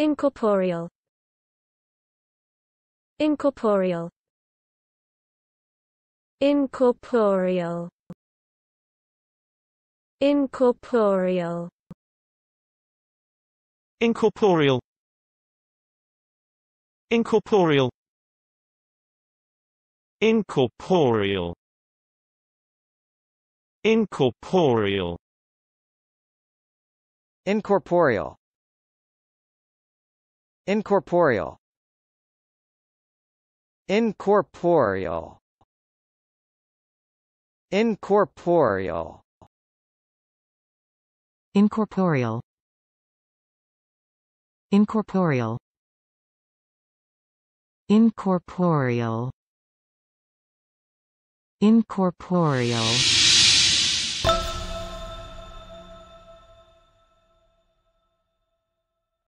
Incorporeal Incorporeal Incorporeal Incorporeal Incorporeal Incorporeal Incorporeal Incorporeal Incorporeal Incorporeal Incorporeal Incorporeal Incorporeal Incorporeal Incorporeal Incorporeal